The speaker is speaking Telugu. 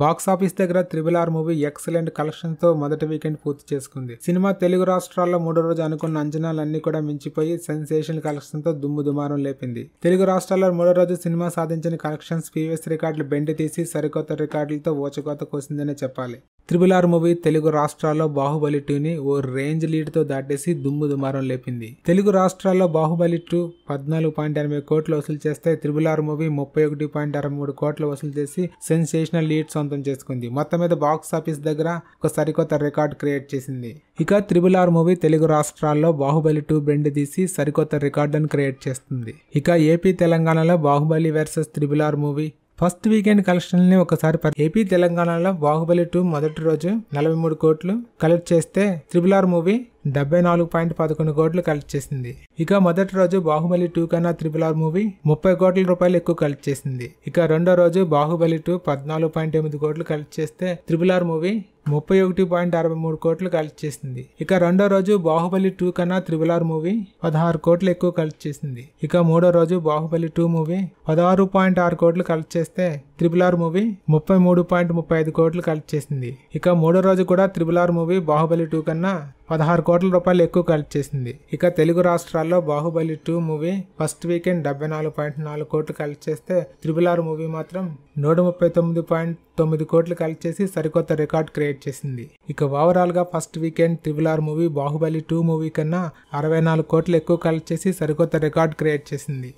బాక్సాఫీస్ దగ్గర triple R movie excellent collection తో మొదటి వీకెండ్ పూర్తి చేసుకుంది సినిమా తెలుగు రాష్ట్రాల్లో మూడో రోజు అనుకున్న అంచనాలన్నీ కూడా మించిపోయి సెన్సేషన్ కలెక్షన్ తో దుమ్ము దుమారం లేపింది తెలుగు రాష్ట్రాల్లో మూడో రోజు సినిమా సాధించిన కలెక్షన్స్ పీవీఎస్ రికార్డులు బెండి తీసి సరికొత్త రికార్డులతో ఓచకోత కోసిందనే చెప్పాలి త్రిబుల్ ఆర్ మూవీ తెలుగు రాష్ట్రాల్లో బాహుబలి టూని ఓ రేంజ్ లీడ్తో దాటేసి దుమ్ము దుమారం లేపింది తెలుగు రాష్ట్రాల్లో బాహుబలి టూ పద్నాలుగు పాయింట్ ఎనభై కోట్లు వసూలు చేస్తే త్రిబుల్ ఆర్ మూవీ ముప్పై ఒకటి పాయింట్ అరవై మూడు కోట్లు వసూలు చేసి సెన్సేషనల్ లీడ్ సొంతం చేసుకుంది మొత్తం మీద బాక్స్ ఆఫీస్ దగ్గర ఒక సరికొత్త రికార్డ్ క్రియేట్ చేసింది ఇక త్రిబుల్ ఆర్ మూవీ తెలుగు రాష్ట్రాల్లో బాహుబలి టూ బెండ్ తీసి సరికొత్త రికార్డును క్రియేట్ చేస్తుంది ఇక ఏపీ తెలంగాణలో Baahubali versus triple R movie first weekend కలెక్షన్లని ఒకసారి ఏపీ తెలంగాణలో బాహుబలి టూ మొదటి రోజు నలభై మూడు కోట్లు కలెక్ట్ చేస్తే త్రిబుల్ ఆర్ మూవీ డెబ్బై నాలుగు పాయింట్ పదకొండు కోట్లు కలెక్ట్ చేసింది ఇక మొదటి రోజు బాహుబలి టూ కన్నా త్రిబుల్ ఆర్ మూవీ ముప్పై కోట్ల రూపాయలు ఎక్కువ కలెక్ట్ చేసింది ఇక రెండో రోజు బాహుబలి టూ పద్నాలుగు పాయింట్ ఎనిమిది కోట్లు కలెక్ట్ చేస్తే త్రిబుల్ ఆర్ మూవీ ముప్పై ఒకటి పాయింట్ అరవై మూడు కోట్లు కలెక్ట్ చేసింది ఇక రెండో రోజు బాహుబలి టూ కన్నా త్రిబుల్ ఆర్ మూవీ పదహారు కోట్లు ఎక్కువ కలెక్ట్ చేసింది ఇక మూడో రోజు బాహుబలి టూ మూవీ పదహారు పాయింట్ ఆరు కోట్లు కలెక్ట్ చేస్తే త్రిబుల్ ఆర్ మూవీ ముప్పై మూడు పాయింట్ ముప్పై ఐదు కోట్లు కలెక్ట్ చేసింది ఇక మూడో రోజు కూడా triple R movie Baahubali two కన్నా పదహారు కోట్ల రూపాయలు ఎక్కువ ఖర్చు చేసింది ఇక తెలుగు రాష్ట్రాల్లో Baahubali two movie first weekend డెబ్బై నాలుగు పాయింట్ నాలుగు కోట్లు ఖర్చు చేస్తే త్రిబుల్ ఆర్ మూవీ మాత్రం నూట ముప్పై తొమ్మిది పాయింట్ తొమ్మిది కోట్లు ఖర్చు చేసి సరికొత్త రికార్డ్ క్రియేట్ చేసింది ఇక ఓవరాల్గా first weekend triple R movie Baahubali two movie కన్నా అరవై నాలుగు కోట్లు ఎక్కువ ఖర్చు చేసి సరికొత్త రికార్డ్ క్రియేట్ చేసింది